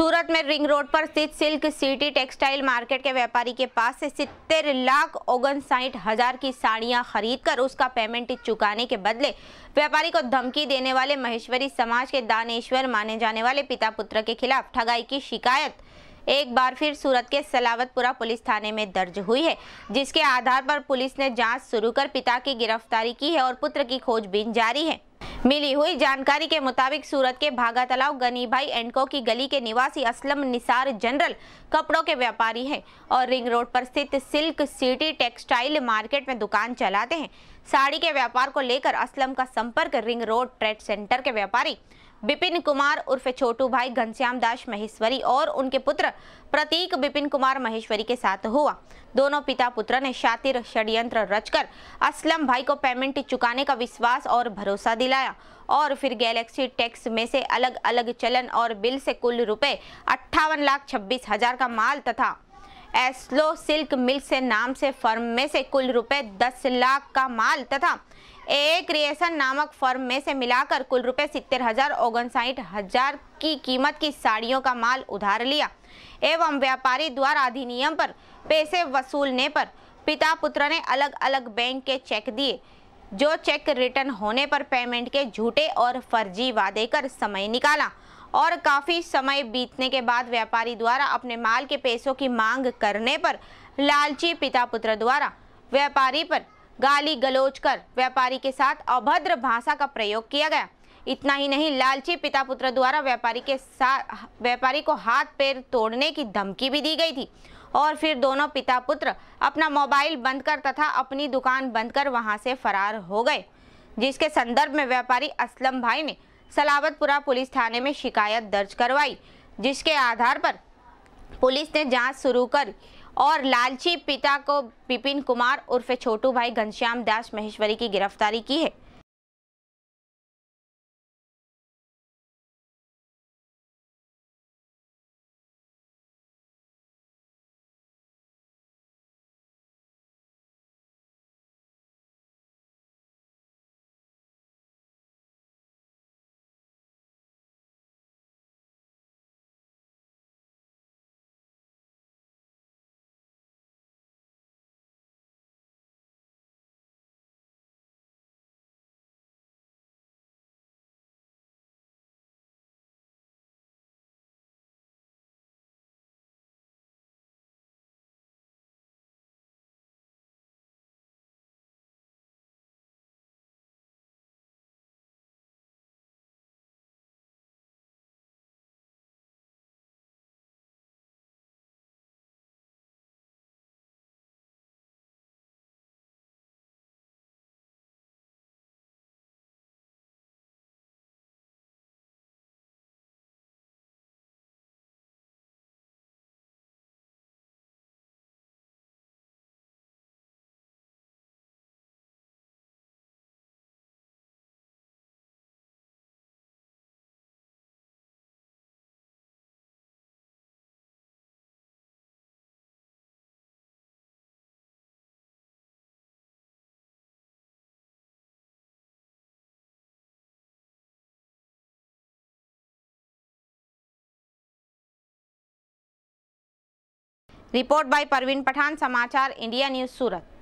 सूरत में ring road पर स्थित सिल्क सिटी टेक्सटाइल मार्केट के व्यापारी के पास से सितर लाख साठ हजार की साड़ियां खरीदकर उसका पेमेंट चुकाने के बदले व्यापारी को धमकी देने वाले महेश्वरी समाज के दानेश्वर माने जाने वाले पिता पुत्र के खिलाफ ठगाई की शिकायत एक बार फिर सूरत के सलावतपुरा पुलिस थाने में दर्ज हुई है जिसके आधार पर पुलिस ने जांच शुरू कर पिता की गिरफ्तारी की है और पुत्र की खोजबीन जारी है मिली हुई जानकारी के मुताबिक सूरत के भागा तलाव गनी भाई एंडको की गली के निवासी असलम निसार जनरल कपड़ों के व्यापारी हैं और रिंग रोड पर स्थित सिल्क सिटी टेक्सटाइल मार्केट में दुकान चलाते हैं साड़ी के व्यापार को लेकर असलम का संपर्क रिंग रोड ट्रेड सेंटर के व्यापारी बिपिन कुमार उर्फ छोटू भाई घनश्याम दास महेश्वरी और उनके पुत्र प्रतीक बिपिन कुमार महेश्वरी के साथ हुआ दोनों पिता पुत्र ने शातिर षड्यंत्र रचकर असलम भाई को पेमेंट चुकाने का विश्वास और भरोसा दिलाया और फिर गैलेक्सी टैक्स में से अलग अलग चलन और बिल से कुल रुपए अट्ठावन लाख छब्बीस हजार का माल तथा एस्लो सिल्क मिल से नाम से फर्म में से कुल रुपए दस लाख का माल तथा ए क्रिएशन नामक फर्म में से मिलाकर कुल रुपए सितर हजार ओगनसाठ हजार की कीमत की साड़ियों का माल उधार लिया एवं व्यापारी द्वारा अधिनियम पर पैसे वसूलने पर पिता पुत्र ने अलग अलग बैंक के चेक दिए जो चेक रिटर्न होने पर पेमेंट के झूठे और फर्जी वादे कर समय निकाला और काफ़ी समय बीतने के बाद व्यापारी द्वारा अपने माल के पैसों की मांग करने पर लालची पिता पुत्र द्वारा व्यापारी पर गाली गलोच कर व्यापारी के साथ अभद्र भाषा का प्रयोग किया गया इतना ही नहीं लालची पिता पुत्र द्वारा व्यापारी के साथ व्यापारी को हाथ पैर तोड़ने की धमकी भी दी गई थी और फिर दोनों पिता पुत्र अपना मोबाइल बंद कर तथा अपनी दुकान बंद कर वहां से फरार हो गए जिसके संदर्भ में व्यापारी असलम भाई ने सलावतपुरा पुलिस थाने में शिकायत दर्ज करवाई जिसके आधार पर पुलिस ने जांच शुरू कर और लालची पिता को विपिन कुमार उर्फ छोटू भाई घनश्याम दास महेश्वरी की गिरफ्तारी की है रिपोर्ट बाय परवीन पठान समाचार इंडिया न्यूज़ सूरत